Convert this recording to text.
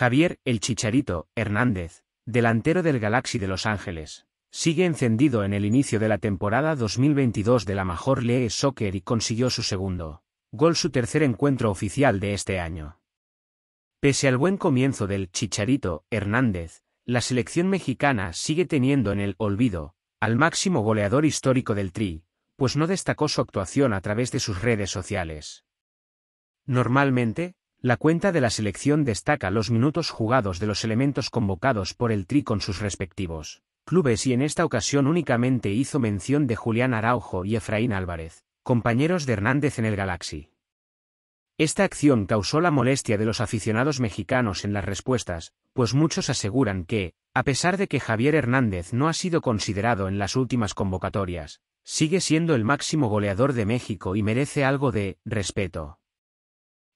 Javier El Chicharito Hernández, delantero del Galaxy de Los Ángeles, sigue encendido en el inicio de la temporada 2022 de la Major League Soccer y consiguió su segundo gol su tercer encuentro oficial de este año. Pese al buen comienzo del Chicharito Hernández, la selección mexicana sigue teniendo en el olvido al máximo goleador histórico del Tri, pues no destacó su actuación a través de sus redes sociales. Normalmente, la cuenta de la selección destaca los minutos jugados de los elementos convocados por el Tri con sus respectivos clubes y en esta ocasión únicamente hizo mención de Julián Araujo y Efraín Álvarez, compañeros de Hernández en el Galaxy. Esta acción causó la molestia de los aficionados mexicanos en las respuestas, pues muchos aseguran que, a pesar de que Javier Hernández no ha sido considerado en las últimas convocatorias, sigue siendo el máximo goleador de México y merece algo de respeto.